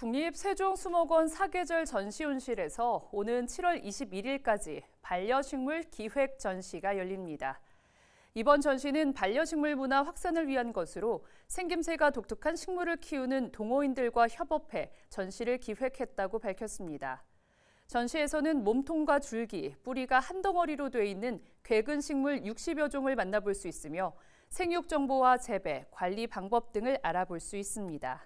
국립세종수목원 사계절 전시훈실에서 오는 7월 21일까지 반려식물 기획 전시가 열립니다. 이번 전시는 반려식물 문화 확산을 위한 것으로 생김새가 독특한 식물을 키우는 동호인들과 협업해 전시를 기획했다고 밝혔습니다. 전시에서는 몸통과 줄기, 뿌리가 한 덩어리로 돼 있는 괴근 식물 60여 종을 만나볼 수 있으며 생육 정보와 재배, 관리 방법 등을 알아볼 수 있습니다.